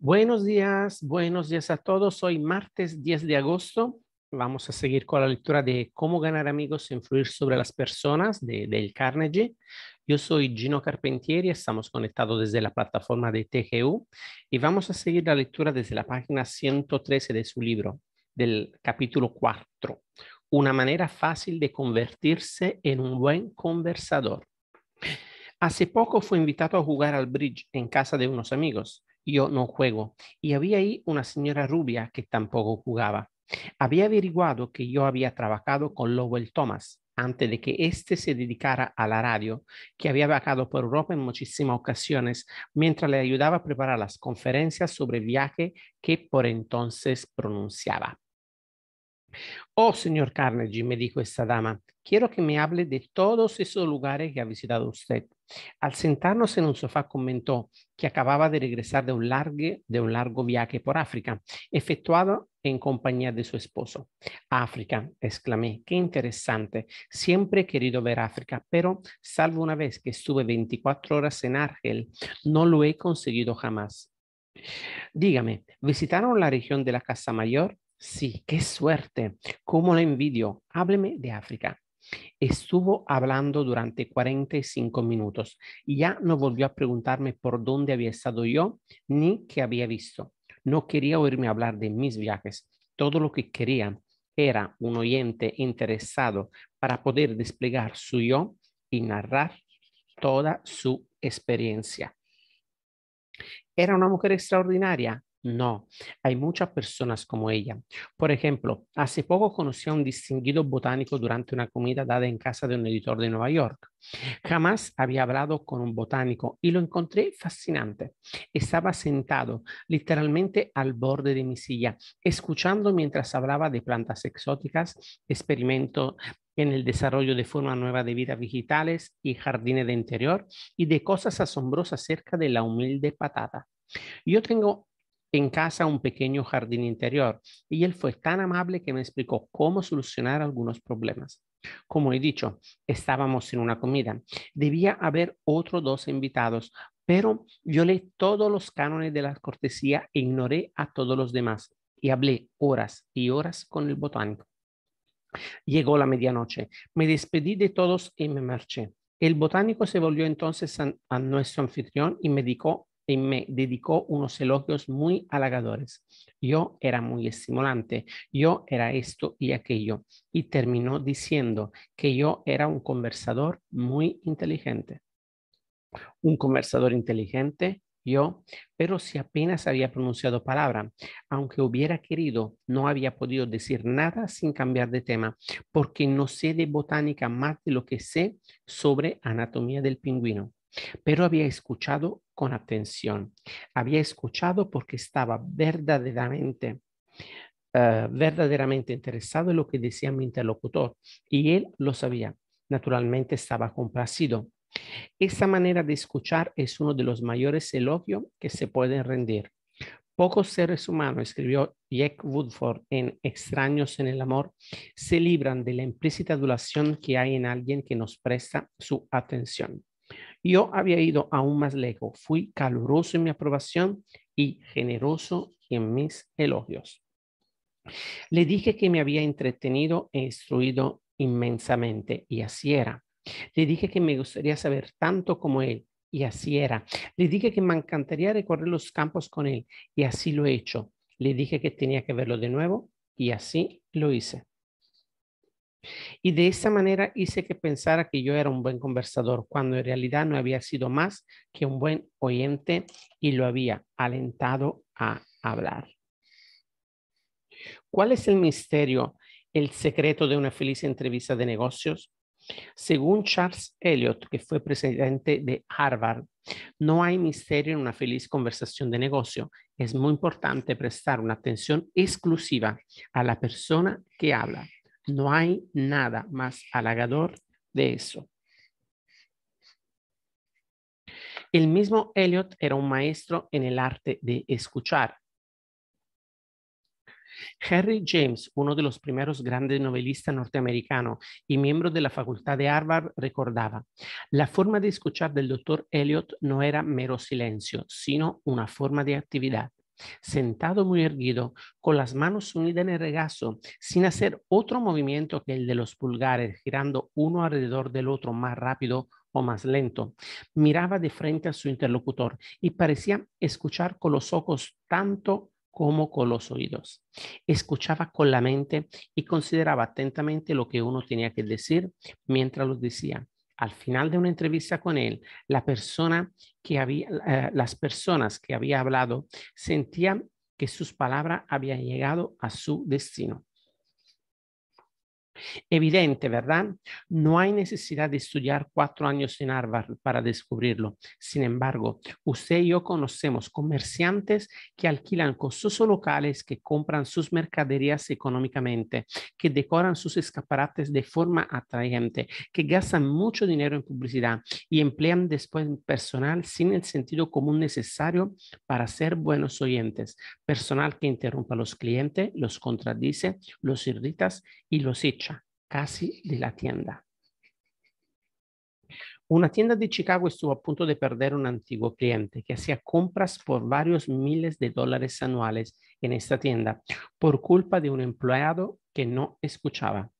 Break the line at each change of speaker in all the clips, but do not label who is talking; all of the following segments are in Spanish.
Buenos días, buenos días a todos. Hoy martes 10 de agosto. Vamos a seguir con la lectura de Cómo ganar amigos e influir sobre las personas del Carnegie. Yo soy Gino Carpentieri, estamos conectados desde la plataforma de TGU y vamos a seguir la lectura desde la página 113 de su libro, del capítulo 4. Una manera fácil de convertirse en un buen conversador. Hace poco fue invitado a jugar al bridge en casa de unos amigos yo no juego. Y había ahí una señora rubia que tampoco jugaba. Había averiguado que yo había trabajado con Lowell Thomas antes de que éste se dedicara a la radio, que había vacado por Europa en muchísimas ocasiones mientras le ayudaba a preparar las conferencias sobre viaje que por entonces pronunciaba. Oh, señor Carnegie, me dijo esta dama, quiero que me hable de todos esos lugares que ha visitado usted. Al sentarnos en un sofá comentó que acababa de regresar de un, largo viaje por África, efectuado en compañía de su esposo. África, exclamé, qué interesante. Siempre he querido ver África, pero salvo una vez que estuve 24 horas en Argel, no lo he conseguido jamás. Dígame, ¿visitaron la región de la Casa Mayor? Sí, qué suerte. ¿Cómo la envidio? Hábleme de África. Estuvo hablando durante 45 minutos y ya no volvió a preguntarme por dónde había estado yo ni qué había visto. No quería oírme hablar de mis viajes. Todo lo que quería era un oyente interesado para poder desplegar su yo y narrar toda su experiencia. Era una mujer extraordinaria, no, hay muchas personas como ella. Por ejemplo, hace poco conocí a un distinguido botánico durante una comida dada en casa de un editor de Nueva York. Jamás había hablado con un botánico y lo encontré fascinante. Estaba sentado literalmente al borde de mi silla, escuchando mientras hablaba de plantas exóticas, experimento en el desarrollo de formas nuevas de vida digitales y jardines de interior y de cosas asombrosas acerca de la humilde patata. Yo tengo en casa un pequeño jardín interior y él fue tan amable que me explicó cómo solucionar algunos problemas. Como he dicho, estábamos en una comida. Debía haber otros dos invitados, pero violé todos los cánones de la cortesía e ignoré a todos los demás y hablé horas y horas con el botánico. Llegó la medianoche, me despedí de todos y me marché. El botánico se volvió entonces a, a nuestro anfitrión y me dijo, y me dedicó unos elogios muy halagadores. Yo era muy estimulante, yo era esto y aquello, y terminó diciendo que yo era un conversador muy inteligente. Un conversador inteligente, yo, pero si apenas había pronunciado palabra, aunque hubiera querido, no había podido decir nada sin cambiar de tema, porque no sé de botánica más de lo que sé sobre anatomía del pingüino. Pero había escuchado con atención, había escuchado porque estaba verdaderamente, eh, verdaderamente interesado en lo que decía mi interlocutor y él lo sabía. Naturalmente estaba complacido. Esa manera de escuchar es uno de los mayores elogios que se pueden rendir. Pocos seres humanos, escribió Jack Woodford en Extraños en el Amor, se libran de la implícita adulación que hay en alguien que nos presta su atención. Yo había ido aún más lejos, fui caluroso en mi aprobación y generoso en mis elogios. Le dije que me había entretenido e instruido inmensamente y así era. Le dije que me gustaría saber tanto como él y así era. Le dije que me encantaría recorrer los campos con él y así lo he hecho. Le dije que tenía que verlo de nuevo y así lo hice. Y de esa manera hice que pensara que yo era un buen conversador, cuando en realidad no había sido más que un buen oyente y lo había alentado a hablar. ¿Cuál es el misterio, el secreto de una feliz entrevista de negocios? Según Charles Eliot, que fue presidente de Harvard, no hay misterio en una feliz conversación de negocio. Es muy importante prestar una atención exclusiva a la persona que habla no hay nada más halagador de eso. El mismo Elliot era un maestro en el arte de escuchar. Henry James, uno de los primeros grandes novelistas norteamericanos y miembro de la Facultad de Harvard, recordaba, la forma de escuchar del doctor Elliot no era mero silencio, sino una forma de actividad sentado muy erguido, con las manos unidas en el regazo, sin hacer otro movimiento que el de los pulgares, girando uno alrededor del otro más rápido o más lento. Miraba de frente a su interlocutor y parecía escuchar con los ojos tanto como con los oídos. Escuchaba con la mente y consideraba atentamente lo que uno tenía que decir mientras lo decía al final de una entrevista con él, la persona eh, las personas que había hablado sentían que sus palabras habían llegado a su destino. Evidente, ¿verdad? No hay necesidad de estudiar cuatro años en Harvard para descubrirlo. Sin embargo, usted y yo conocemos comerciantes que alquilan costosos locales, que compran sus mercaderías económicamente, que decoran sus escaparates de forma atrayente, que gastan mucho dinero en publicidad y emplean después personal sin el sentido común necesario para ser buenos oyentes. Personal que interrumpa a los clientes, los contradice, los irrita y los echa casi de la tienda. Una tienda de Chicago estuvo a punto de perder un antiguo cliente que hacía compras por varios miles de dólares anuales en esta tienda por culpa de un empleado que no escuchaba.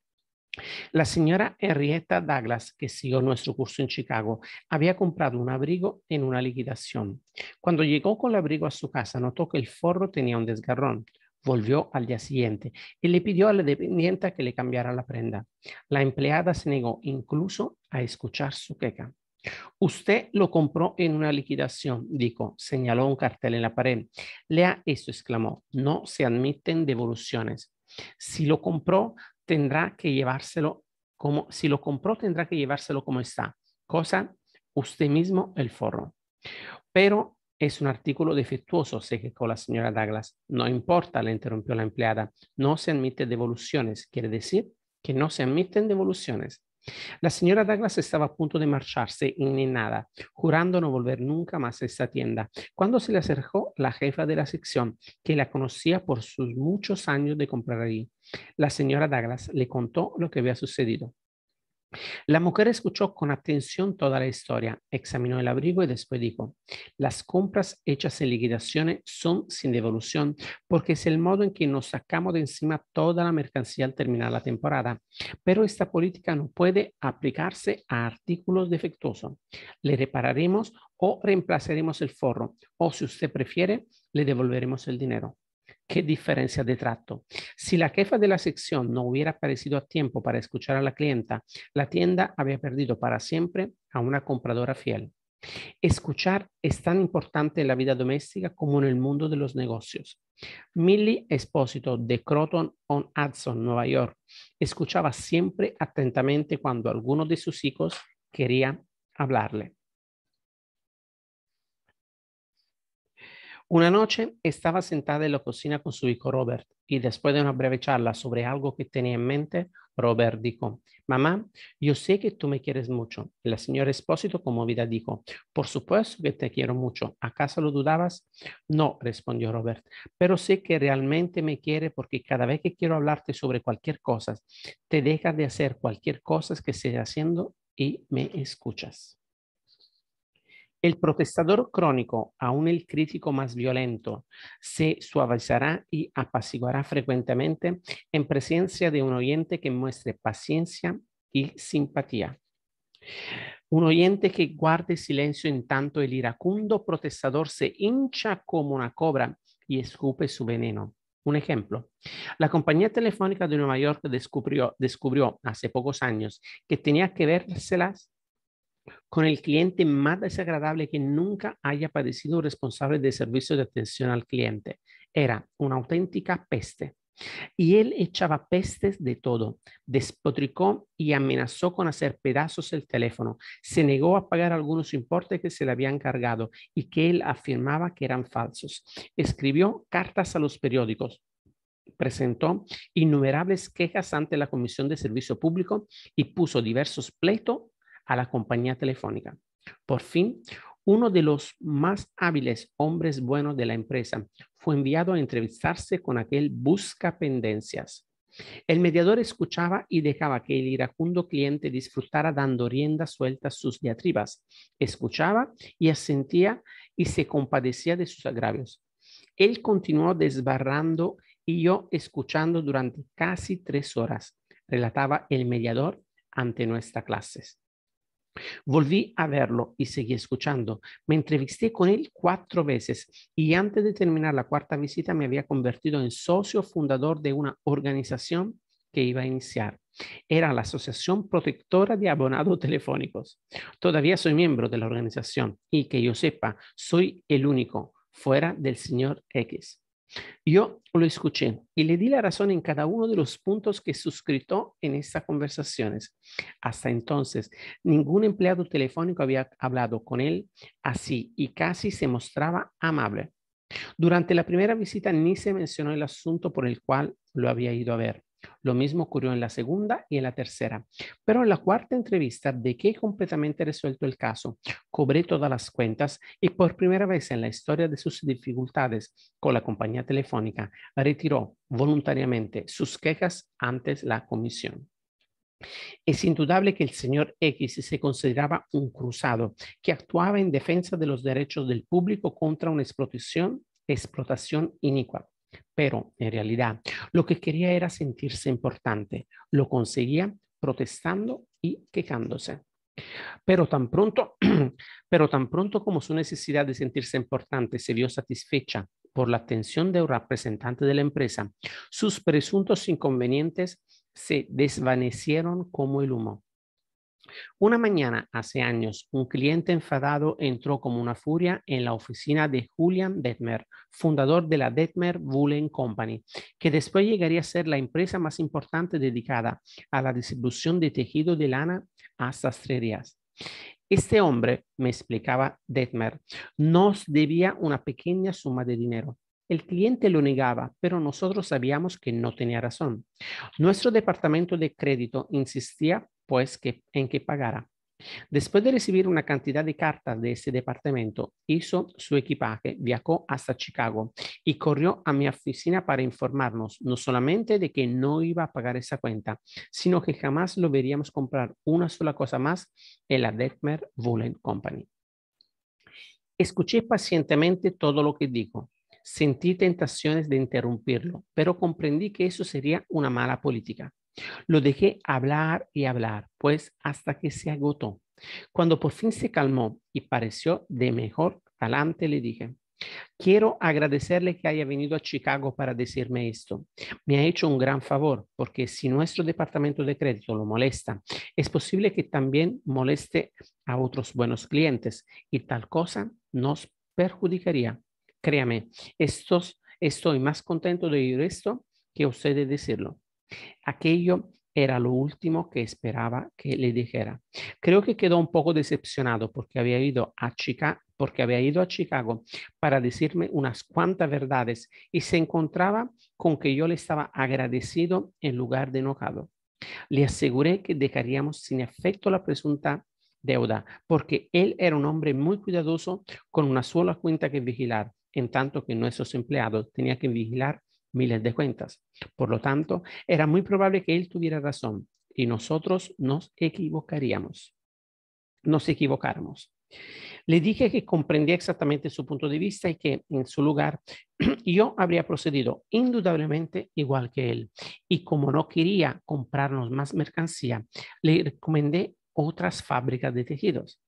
La señora Henrietta Douglas, que siguió nuestro curso en Chicago, había comprado un abrigo en una liquidación. Cuando llegó con el abrigo a su casa, notó que el forro tenía un desgarrón. Volvió al día siguiente y le pidió a la dependienta que le cambiara la prenda. La empleada se negó incluso a escuchar su queja. Usted lo compró en una liquidación, dijo, señaló un cartel en la pared. Lea esto, exclamó, no se admiten devoluciones. Si lo compró, tendrá que llevárselo como, si lo compró, tendrá que llevárselo como está, cosa usted mismo el forro. Pero es un artículo defectuoso, se quejó la señora Douglas. No importa, le interrumpió la empleada. No se admiten devoluciones. Quiere decir que no se admiten devoluciones. La señora Douglas estaba a punto de marcharse nada, jurando no volver nunca más a esta tienda, cuando se le acercó la jefa de la sección, que la conocía por sus muchos años de comprar allí. La señora Douglas le contó lo que había sucedido. La mujer escuchó con atención toda la historia, examinó el abrigo y después dijo, las compras hechas en liquidaciones son sin devolución porque es el modo en que nos sacamos de encima toda la mercancía al terminar la temporada, pero esta política no puede aplicarse a artículos defectuosos. Le repararemos o reemplazaremos el forro o si usted prefiere, le devolveremos el dinero qué diferencia de trato. Si la jefa de la sección no hubiera aparecido a tiempo para escuchar a la clienta, la tienda había perdido para siempre a una compradora fiel. Escuchar es tan importante en la vida doméstica como en el mundo de los negocios. Millie Espósito de Croton on Hudson, Nueva York, escuchaba siempre atentamente cuando alguno de sus hijos quería hablarle. Una noche estaba sentada en la cocina con su hijo Robert y después de una breve charla sobre algo que tenía en mente, Robert dijo, mamá, yo sé que tú me quieres mucho. La señora Espósito conmovida dijo, por supuesto que te quiero mucho. ¿Acaso lo dudabas? No, respondió Robert, pero sé que realmente me quiere porque cada vez que quiero hablarte sobre cualquier cosa, te dejas de hacer cualquier cosa que estés haciendo y me escuchas. El protestador crónico, aún el crítico más violento, se suavizará y apaciguará frecuentemente en presencia de un oyente que muestre paciencia y simpatía. Un oyente que guarde silencio en tanto el iracundo protestador se hincha como una cobra y escupe su veneno. Un ejemplo, la compañía telefónica de Nueva York descubrió, descubrió hace pocos años que tenía que verselas con el cliente más desagradable que nunca haya padecido un responsable de servicio de atención al cliente. Era una auténtica peste. Y él echaba pestes de todo, despotricó y amenazó con hacer pedazos el teléfono, se negó a pagar algunos importes que se le habían cargado y que él afirmaba que eran falsos. Escribió cartas a los periódicos, presentó innumerables quejas ante la Comisión de Servicio Público y puso diversos pleitos a la compañía telefónica. Por fin, uno de los más hábiles hombres buenos de la empresa fue enviado a entrevistarse con aquel busca pendencias. El mediador escuchaba y dejaba que el iracundo cliente disfrutara dando rienda suelta sus diatribas. Escuchaba y asentía y se compadecía de sus agravios. Él continuó desbarrando y yo escuchando durante casi tres horas, relataba el mediador ante nuestra clase. Volví a verlo y seguí escuchando. Me entrevisté con él cuatro veces y antes de terminar la cuarta visita me había convertido en socio fundador de una organización que iba a iniciar. Era la Asociación Protectora de Abonados Telefónicos. Todavía soy miembro de la organización y que yo sepa, soy el único fuera del señor X. Yo lo escuché y le di la razón en cada uno de los puntos que suscritó en estas conversaciones. Hasta entonces, ningún empleado telefónico había hablado con él así y casi se mostraba amable. Durante la primera visita ni se mencionó el asunto por el cual lo había ido a ver. Lo mismo ocurrió en la segunda y en la tercera. Pero en la cuarta entrevista de que completamente resuelto el caso, cobré todas las cuentas y por primera vez en la historia de sus dificultades con la compañía telefónica, retiró voluntariamente sus quejas antes la comisión. Es indudable que el señor X se consideraba un cruzado que actuaba en defensa de los derechos del público contra una explotación, explotación inicua. Pero en realidad lo que quería era sentirse importante. Lo conseguía protestando y quejándose. Pero tan pronto, pero tan pronto como su necesidad de sentirse importante se vio satisfecha por la atención de un representante de la empresa, sus presuntos inconvenientes se desvanecieron como el humo. Una mañana hace años, un cliente enfadado entró como una furia en la oficina de Julian Detmer, fundador de la Detmer Woolen Company, que después llegaría a ser la empresa más importante dedicada a la distribución de tejido de lana a sastrerías. Este hombre, me explicaba Detmer, nos debía una pequeña suma de dinero. El cliente lo negaba, pero nosotros sabíamos que no tenía razón. Nuestro departamento de crédito insistía pues que, en qué pagará? Después de recibir una cantidad de cartas de ese departamento, hizo su equipaje, viajó hasta Chicago y corrió a mi oficina para informarnos no solamente de que no iba a pagar esa cuenta, sino que jamás lo veríamos comprar una sola cosa más en la Detmer Woolen Company. Escuché pacientemente todo lo que dijo. Sentí tentaciones de interrumpirlo, pero comprendí que eso sería una mala política. Lo dejé hablar y hablar, pues hasta que se agotó. Cuando por fin se calmó y pareció de mejor talante, le dije, Quiero agradecerle que haya venido a Chicago para decirme esto. Me ha hecho un gran favor porque si nuestro departamento de crédito lo molesta, es posible que también moleste a otros buenos clientes y tal cosa nos perjudicaría. Créame, estoy más contento de oír esto que usted de decirlo. Aquello era lo último que esperaba que le dijera. Creo que quedó un poco decepcionado porque había ido a Chicago, porque había ido a Chicago para decirme unas cuantas verdades y se encontraba con que yo le estaba agradecido en lugar de enojado. Le aseguré que dejaríamos sin efecto la presunta deuda, porque él era un hombre muy cuidadoso con una sola cuenta que vigilar, en tanto que nuestros empleados tenían que vigilar miles de cuentas. Por lo tanto, era muy probable que él tuviera razón y nosotros nos equivocaríamos. Nos equivocáramos. Le dije que comprendía exactamente su punto de vista y que en su lugar yo habría procedido indudablemente igual que él. Y como no quería comprarnos más mercancía, le recomendé otras fábricas de tejidos.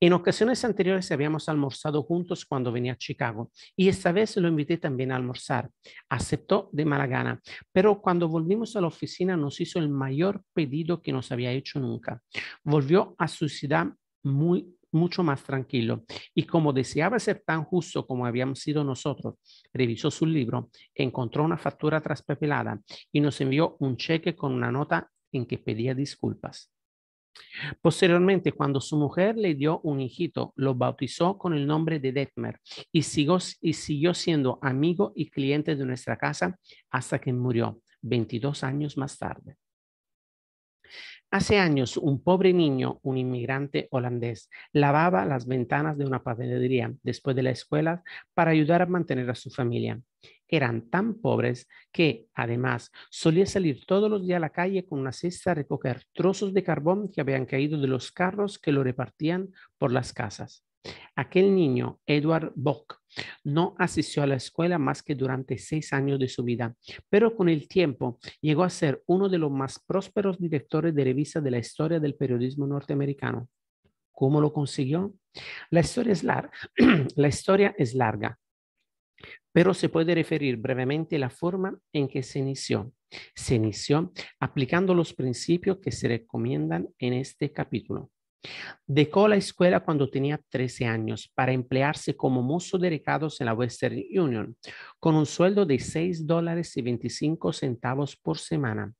En ocasiones anteriores habíamos almorzado juntos cuando venía a Chicago y esta vez lo invité también a almorzar. Aceptó de mala gana, pero cuando volvimos a la oficina nos hizo el mayor pedido que nos había hecho nunca. Volvió a su ciudad muy mucho más tranquilo y como deseaba ser tan justo como habíamos sido nosotros, revisó su libro, encontró una factura traspapelada y nos envió un cheque con una nota en que pedía disculpas. Posteriormente, cuando su mujer le dio un hijito, lo bautizó con el nombre de Detmer y siguió, siendo amigo y cliente de nuestra casa hasta que murió 22 años más tarde. Hace años, un pobre niño, un inmigrante holandés, lavaba las ventanas de una panadería después de la escuela para ayudar a mantener a su familia eran tan pobres que, además, solía salir todos los días a la calle con una cesta a recoger trozos de carbón que habían caído de los carros que lo repartían por las casas. Aquel niño, Edward Bock, no asistió a la escuela más que durante seis años de su vida, pero con el tiempo llegó a ser uno de los más prósperos directores de revista de la historia del periodismo norteamericano. ¿Cómo lo consiguió? La historia es, la historia es larga, pero se puede referir brevemente la forma en que se inició. Se inició aplicando los principios que se recomiendan en este capítulo. Dejó la escuela cuando tenía 13 años para emplearse como mozo de recados en la Western Union, con un sueldo de 6 dólares y 25 centavos por semana.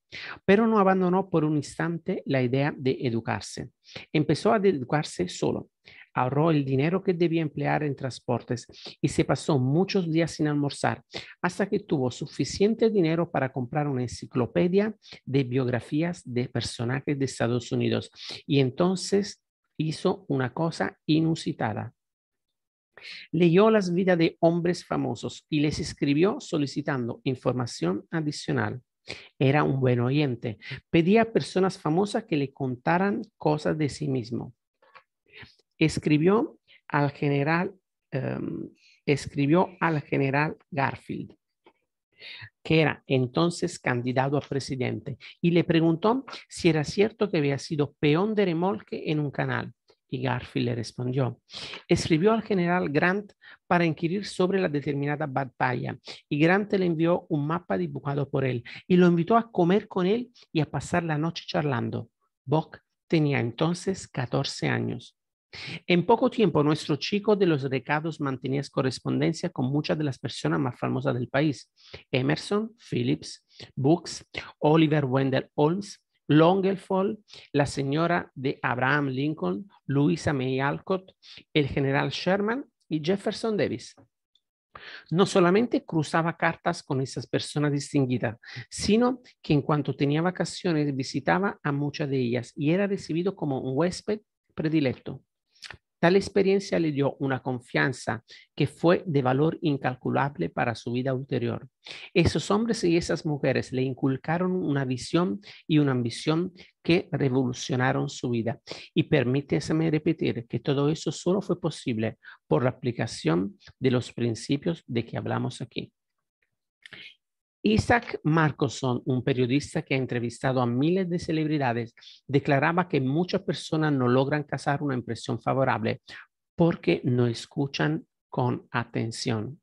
Pero no abandonó por un instante la idea de educarse. Empezó a educarse solo ahorró el dinero que debía emplear en transportes y se pasó muchos días sin almorzar hasta que tuvo suficiente dinero para comprar una enciclopedia de biografías de personajes de Estados Unidos. Y entonces hizo una cosa inusitada. Leyó las vidas de hombres famosos y les escribió solicitando información adicional. Era un buen oyente. Pedía a personas famosas que le contaran cosas de sí mismo escribió al general, em, escribió al general Garfield, que era entonces candidato a presidente, y le preguntó si era cierto que había sido peón de remolque en un canal. Y Garfield le respondió. Escribió al general Grant para inquirir sobre la determinada batalla y Grant le envió un mapa dibujado por él y lo invitó a comer con él y a pasar la noche charlando. Bock tenía entonces 14 años. En poco tiempo, nuestro chico de los recados mantenía correspondencia con muchas de las personas más famosas del país. Emerson, Phillips, Books, Oliver Wendell Holmes, Longfellow, la señora de Abraham Lincoln, Louisa May Alcott, el general Sherman y Jefferson Davis. No solamente cruzaba cartas con esas personas distinguidas, sino que en cuanto tenía vacaciones visitaba a muchas de ellas y era recibido como un huésped predilecto. Tal experiencia le dio una confianza que fue de valor incalculable para su vida ulterior. Esos hombres y esas mujeres le inculcaron una visión y una ambición que revolucionaron su vida. Y permíteseme repetir que todo eso solo fue posible por la aplicación de los principios de que hablamos aquí. Isaac Marcoson, un periodista que ha entrevistado a miles de celebridades, declaraba que muchas personas no logran cazar una impresión favorable porque no escuchan con atención.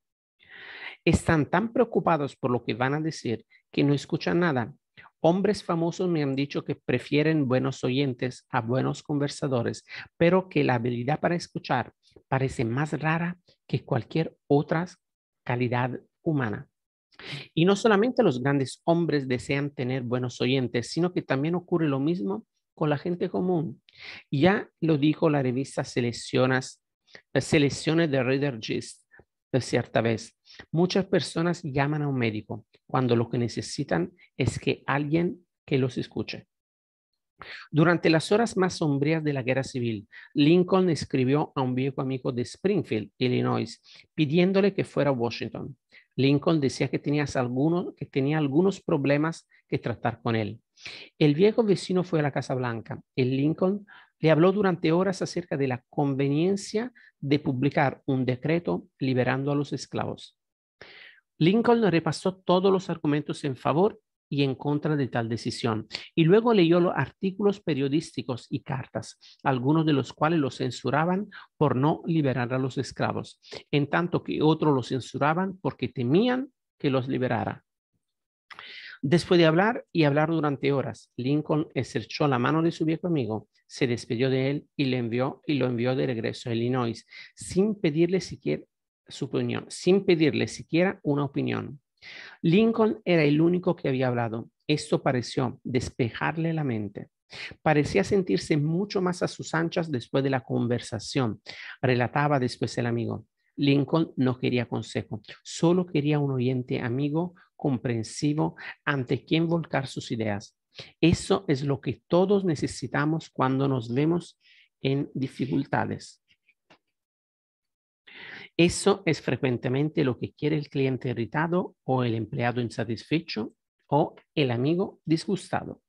Están tan preocupados por lo que van a decir que no escuchan nada. Hombres famosos me han dicho que prefieren buenos oyentes a buenos conversadores, pero que la habilidad para escuchar parece más rara que cualquier otra calidad humana. Y no solamente los grandes hombres desean tener buenos oyentes, sino que también ocurre lo mismo con la gente común. Ya lo dijo la revista eh, Selecciones, de Reader Gist cierta vez. Muchas personas llaman a un médico cuando lo que necesitan es que alguien que los escuche. Durante las horas más sombrías de la guerra civil, Lincoln escribió a un viejo amigo de Springfield, Illinois, pidiéndole que fuera a Washington. Lincoln decía que, tenía algunos problemas que tratar con él. El viejo vecino fue a la Casa Blanca. El Lincoln le habló durante horas acerca de la conveniencia de publicar un decreto liberando a los esclavos. Lincoln repasó todos los argumentos en favor y en contra de tal decisión. Y luego leyó los artículos periodísticos y cartas, algunos de los cuales lo censuraban por no liberar a los esclavos, en tanto que otros lo censuraban porque temían que los liberara. Después de hablar y hablar durante horas, Lincoln estrechó la mano de su viejo amigo, se despidió de él y le envió y lo envió de regreso a Illinois sin pedirle siquiera su opinión, sin pedirle siquiera una opinión. Lincoln era el único que había hablado. Esto pareció despejarle la mente. Parecía sentirse mucho más a sus anchas después de la conversación, relataba después el amigo. Lincoln no quería consejo, solo quería un oyente amigo comprensivo ante quien volcar sus ideas. Eso es lo que todos necesitamos cuando nos vemos en dificultades. Eso es frecuentemente lo que quiere el cliente irritado o el empleado insatisfecho o el amigo disgustado.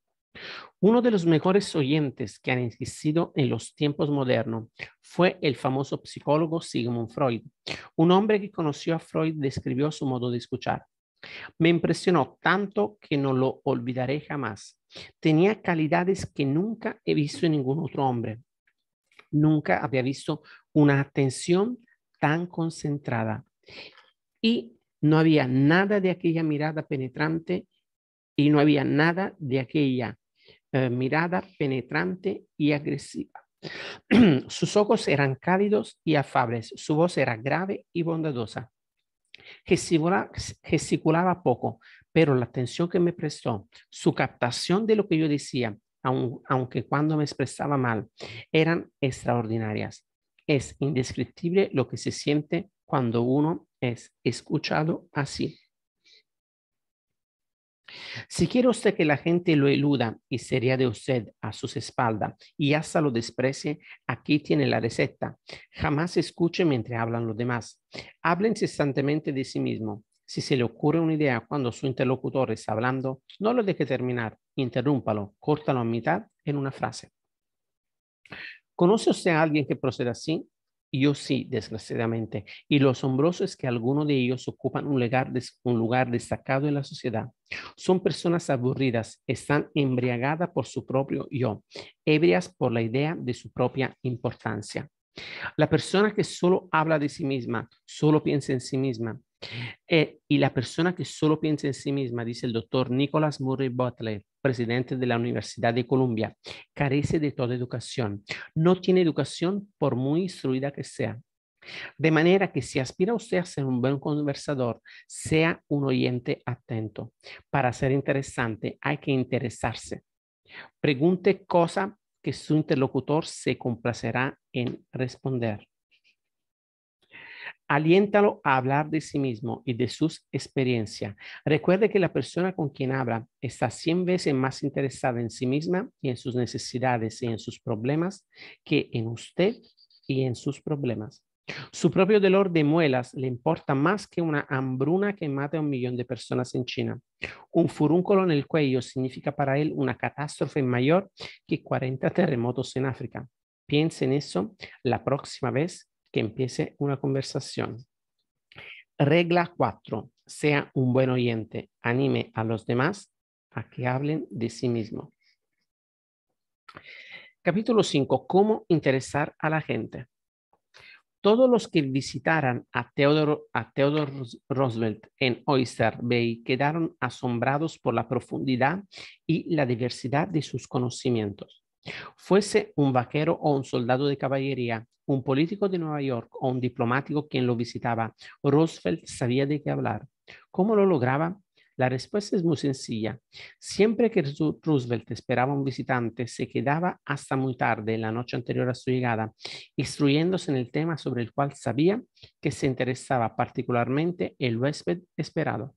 Uno de los mejores oyentes que han existido en los tiempos modernos fue el famoso psicólogo Sigmund Freud. Un hombre que conoció a Freud describió su modo de escuchar. Me impresionó tanto que no lo olvidaré jamás. Tenía calidades que nunca he visto en ningún otro hombre. Nunca había visto una atención tan concentrada. Y no había nada de aquella mirada penetrante y no había nada de aquella eh, mirada penetrante y agresiva. Sus ojos eran cálidos y afables, su voz era grave y bondadosa. Gesticulaba, gesticulaba poco, pero la atención que me prestó, su captación de lo que yo decía, aunque cuando me expresaba mal, eran extraordinarias. Es indescriptible lo que se siente cuando uno es escuchado así. Si quiere usted que la gente lo eluda y se ría de usted a sus espaldas y hasta lo desprecie, aquí tiene la receta. Jamás escuche mientras hablan los demás. Habla incesantemente de sí mismo. Si se le ocurre una idea cuando su interlocutor está hablando, no lo deje terminar, interrúmpalo, córtalo a mitad en una frase. ¿Conoce usted a alguien que proceda así? Yo sí, desgraciadamente. Y lo asombroso es que algunos de ellos ocupan un lugar, destacado en la sociedad. Son personas aburridas, están embriagadas por su propio yo, ebrias por la idea de su propia importancia. La persona que solo habla de sí misma, solo piensa en sí misma. Eh, y la persona que solo piensa en sí misma, dice el doctor Nicholas Murray Butler, presidente de la Universidad de Columbia, carece de toda educación. No tiene educación por muy instruida que sea. De manera que si aspira usted a ser un buen conversador, sea un oyente atento. Para ser interesante hay que interesarse. Pregunte cosa que su interlocutor se complacerá en responder. Aliéntalo a hablar de sí mismo y de sus experiencias. Recuerde que la persona con quien habla está 100 veces más interesada en sí misma y en sus necesidades y en sus problemas que en usted y en sus problemas. Su propio dolor de muelas le importa más que una hambruna que mate a un millón de personas en China. Un furúnculo en el cuello significa para él una catástrofe mayor que 40 terremotos en África. Piense en eso la próxima vez que empiece una conversación. Regla 4. Sea un buen oyente. Anime a los demás a que hablen de sí mismo. Capítulo 5. Cómo interesar a la gente. Todos los que visitaran a Theodore, a Theodore Roosevelt en Oyster Bay quedaron asombrados por la profundidad y la diversidad de sus conocimientos Fuese un vaquero o un soldado de caballería, un político de Nueva York o un diplomático quien lo visitaba, Roosevelt sabía de qué hablar. ¿Cómo lo lograba? La respuesta es muy sencilla. Siempre que Roosevelt esperaba un visitante, se quedaba hasta muy tarde la noche anterior a su llegada, instruyéndose en el tema sobre el cual sabía que se interesaba particularmente el huésped esperado.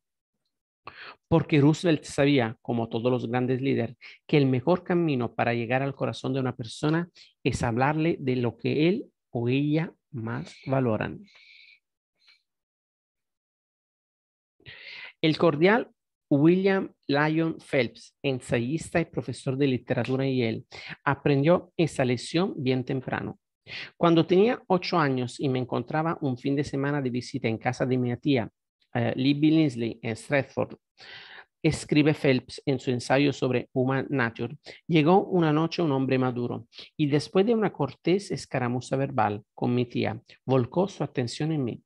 Porque Roosevelt sabía, como todos los grandes líderes, que el mejor camino para llegar al corazón de una persona es hablarle de lo que él o ella más valoran. El cordial William Lyon Phelps, ensayista y profesor de literatura y él, aprendió esa lección bien temprano. Cuando tenía ocho años y me encontraba un fin de semana de visita en casa de mi tía, Libby eh, Lee en Stratford, escribe Phelps en su ensayo sobre Human Nature, llegó una noche un hombre maduro y después de una cortés escaramuza verbal con mi tía, volcó su atención en mí.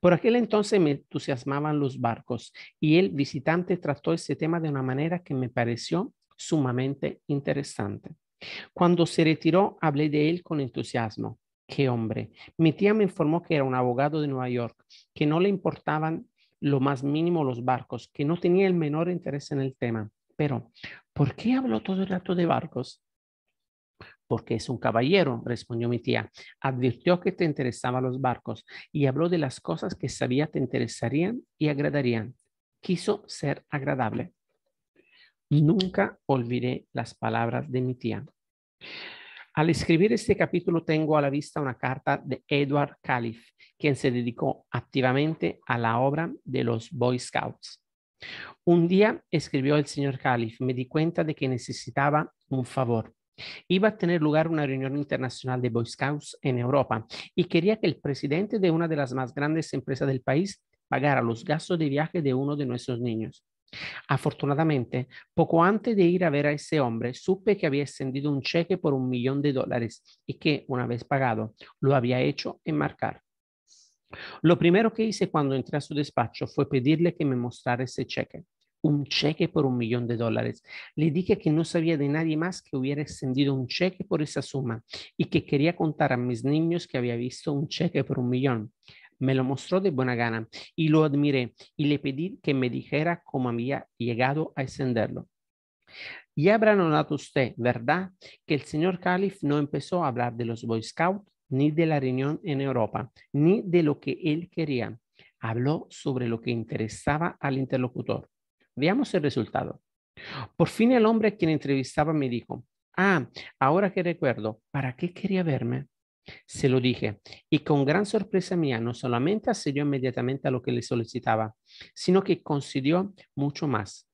Por aquel entonces me entusiasmaban los barcos y el visitante trató ese tema de una manera que me pareció sumamente interesante. Cuando se retiró, hablé de él con entusiasmo. Qué hombre. Mi tía me informó que era un abogado de Nueva York, que no le importaban lo más mínimo los barcos, que no tenía el menor interés en el tema. Pero, ¿por qué habló todo el rato de barcos? Porque es un caballero, respondió mi tía. Advirtió que te interesaban los barcos y habló de las cosas que sabía te interesarían y agradarían. Quiso ser agradable. Nunca olvidé las palabras de mi tía. Al escribir este capítulo tengo a la vista una carta de Edward Califf, quien se dedicó activamente a la obra de los Boy Scouts. Un día escribió el señor Califf, me di cuenta de que necesitaba un favor. Iba a tener lugar una reunión internacional de Boy Scouts en Europa y quería que el presidente de una de las más grandes empresas del país pagara los gastos de viaje de uno de nuestros niños. Afortunadamente, poco antes de ir a ver a ese hombre, supe que había extendido un cheque por un millón de dólares y que, una vez pagado, lo había hecho enmarcar. Lo primero que hice cuando entré a su despacho fue pedirle que me mostrara ese cheque. Un cheque por un millón de dólares. Le dije que no sabía de nadie más que hubiera extendido un cheque por esa suma y que quería contar a mis niños que había visto un cheque por un millón. Me lo mostró de buena gana y lo admiré y le pedí que me dijera cómo había llegado a encenderlo. Ya habrá notado usted, ¿verdad?, que el señor Calif no empezó a hablar de los Boy Scouts, ni de la reunión en Europa, ni de lo que él quería. Habló sobre lo que interesaba al interlocutor. Veamos el resultado. Por fin el hombre a quien entrevistaba me dijo, ah, ahora que recuerdo, ¿para qué quería verme? Se lo dije, y con gran sorpresa mía no solamente accedió inmediatamente a lo que le solicitaba, sino que concedió mucho más.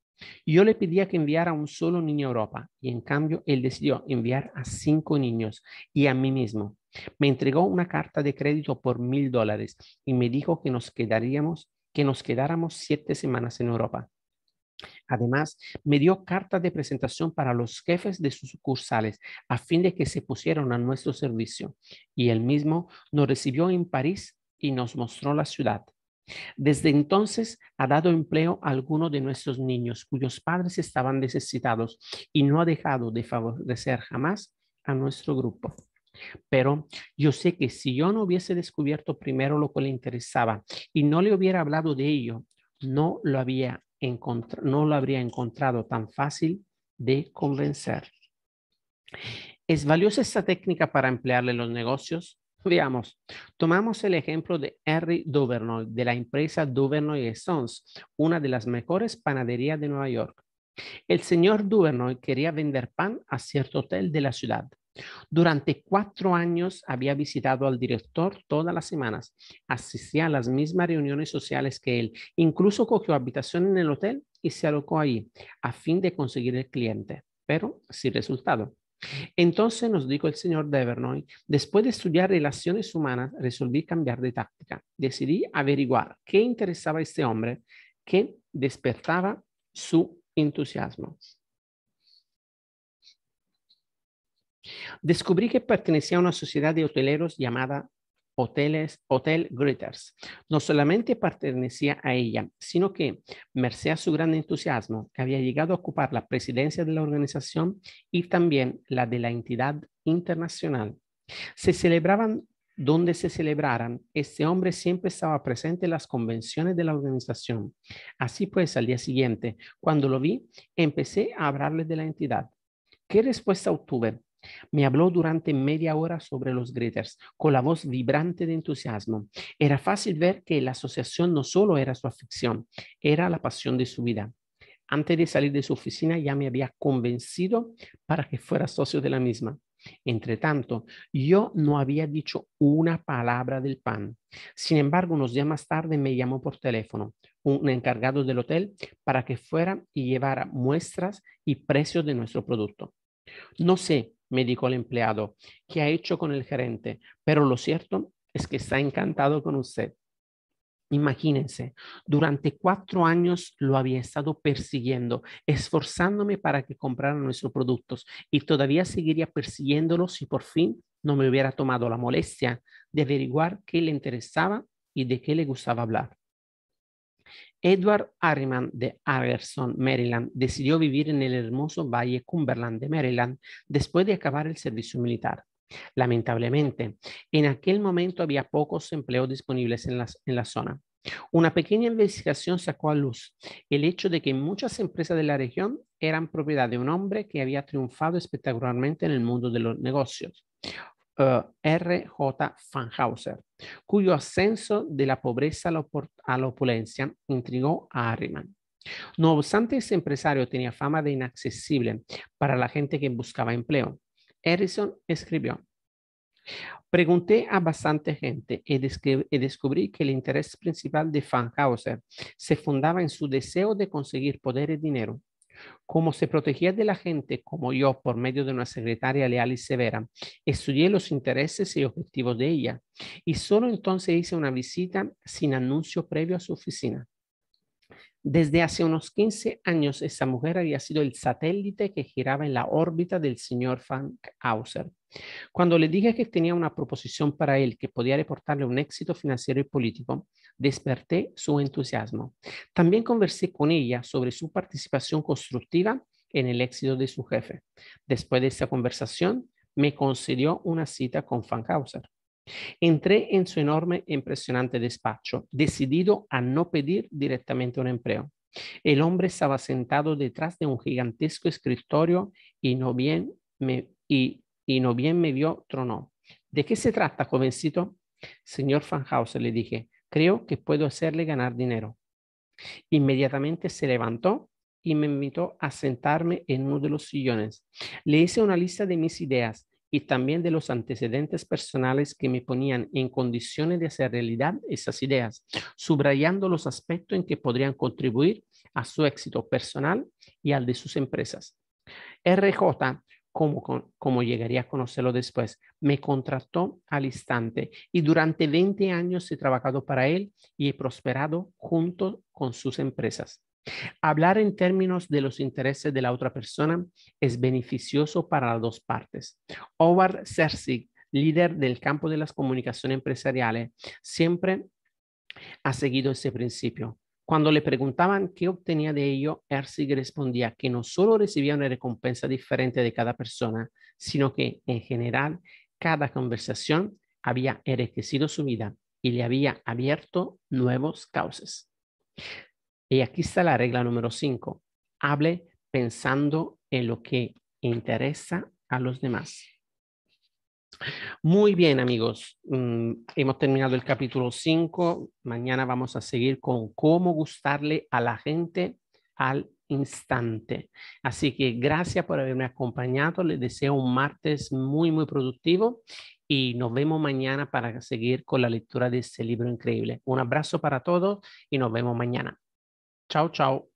Yo le pedía que enviara un solo niño a Europa y en cambio él decidió enviar a cinco niños y a mí mismo. Me entregó una carta de crédito por mil dólares y me dijo que nos quedaríamos, que nos quedáramos siete semanas en Europa. Además, me dio carta de presentación para los jefes de sus sucursales a fin de que se pusieran a nuestro servicio. Y él mismo nos recibió en París y nos mostró la ciudad. Desde entonces ha dado empleo a algunos de nuestros niños cuyos padres estaban necesitados y no ha dejado de favorecer jamás a nuestro grupo. Pero yo sé que si yo no hubiese descubierto primero lo que le interesaba y no le hubiera hablado de ello, no lo había no lo habría encontrado tan fácil de convencer. ¿Es valiosa esta técnica para emplearle en los negocios? Veamos, tomamos el ejemplo de Henry Duvernoy, de la empresa Duvernoy Sons, una de las mejores panaderías de Nueva York. El señor Duvernoy quería vender pan a cierto hotel de la ciudad. Durante cuatro años había visitado al director todas las semanas, asistía a las mismas reuniones sociales que él, incluso cogió habitación en el hotel y se alocó allí a fin de conseguir el cliente, pero sin resultado. Entonces nos dijo el señor Devernoy, después de estudiar relaciones humanas, resolví cambiar de táctica. Decidí averiguar qué interesaba a este hombre, qué despertaba su entusiasmo. Descubrí que pertenecía a una sociedad de hoteleros llamada Hoteles, Hotel Gritters. No solamente pertenecía a ella, sino que, merced a su gran entusiasmo, había llegado a ocupar la presidencia de la organización y también la de la entidad internacional. Se celebraban donde se celebraran, este hombre siempre estaba presente en las convenciones de la organización. Así pues, al día siguiente, cuando lo vi, empecé a hablarle de la entidad. ¿Qué respuesta obtuve? Me habló durante media hora sobre los Greeters con la voz vibrante de entusiasmo. Era fácil ver que la asociación no solo era su afición, era la pasión de su vida. Antes de salir de su oficina ya me había convencido para que fuera socio de la misma. Entre tanto, yo no había dicho una palabra del pan. Sin embargo, unos días más tarde me llamó por teléfono un encargado del hotel para que fuera y llevara muestras y precios de nuestro producto. No sé me dijo el empleado, ¿qué ha hecho con el gerente? Pero lo cierto es que está encantado con usted. Imagínense, durante cuatro años lo había estado persiguiendo, esforzándome para que comprara nuestros productos y todavía seguiría persiguiéndolo si por fin no me hubiera tomado la molestia de averiguar qué le interesaba y de qué le gustaba hablar. Edward Harriman de Aggerson, Maryland, decidió vivir en el hermoso valle Cumberland de Maryland después de acabar el servicio militar. Lamentablemente, en aquel momento había pocos empleos disponibles en la, en la zona. Una pequeña investigación sacó a luz el hecho de que muchas empresas de la región eran propiedad de un hombre que había triunfado espectacularmente en el mundo de los negocios. Eh, R.J. Fanhauser, cuyo ascenso de la pobreza a la, opulencia intrigó a Harriman. No obstante, ese empresario tenía fama de inaccesible para la gente que buscaba empleo. Harrison escribió, Pregunté a bastante gente y, descubrí que el interés principal de Fanhauser se fundaba en su deseo de conseguir poder y dinero. Como se protegía de la gente como yo por medio de una secretaria leal y severa, estudié los intereses y objetivos de ella y solo entonces hice una visita sin anuncio previo a su oficina. Desde hace unos 15 años, esa mujer había sido el satélite que giraba en la órbita del señor Hauser. Cuando le dije que tenía una proposición para él que podía reportarle un éxito financiero y político, desperté su entusiasmo. También conversé con ella sobre su participación constructiva en el éxito de su jefe. Después de esa conversación, me concedió una cita con Hauser. Entré en su enorme e impresionante despacho, decidido a no pedir directamente un empleo. El hombre estaba sentado detrás de un gigantesco escritorio y no bien me, y, y no bien me vio, tronó. ¿De qué se trata, jovencito? Señor Fanhauser, le dije, creo que puedo hacerle ganar dinero. Inmediatamente se levantó y me invitó a sentarme en uno de los sillones. Le hice una lista de mis ideas y también de los antecedentes personales que me ponían en condiciones de hacer realidad esas ideas, subrayando los aspectos en que podrían contribuir a su éxito personal y al de sus empresas. RJ, como, como llegaría a conocerlo después, me contrató al instante y durante 20 años he trabajado para él y he prosperado junto con sus empresas. Hablar en términos de los intereses de la otra persona es beneficioso para las dos partes. Howard Sersig, líder del campo de las comunicaciones empresariales, siempre ha seguido ese principio. Cuando le preguntaban qué obtenía de ello, Erzig respondía que no solo recibía una recompensa diferente de cada persona, sino que en general cada conversación había enriquecido su vida y le había abierto nuevos cauces. Y aquí está la regla número 5. Hable pensando en lo que interesa a los demás. Muy bien, amigos. Mm, hemos terminado el capítulo 5. Mañana vamos a seguir con cómo gustarle a la gente al instante. Así que gracias por haberme acompañado. Les deseo un martes muy, muy productivo y nos vemos mañana para seguir con la lectura de este libro increíble. Un abrazo para todos y nos vemos mañana. Tchau, tchau.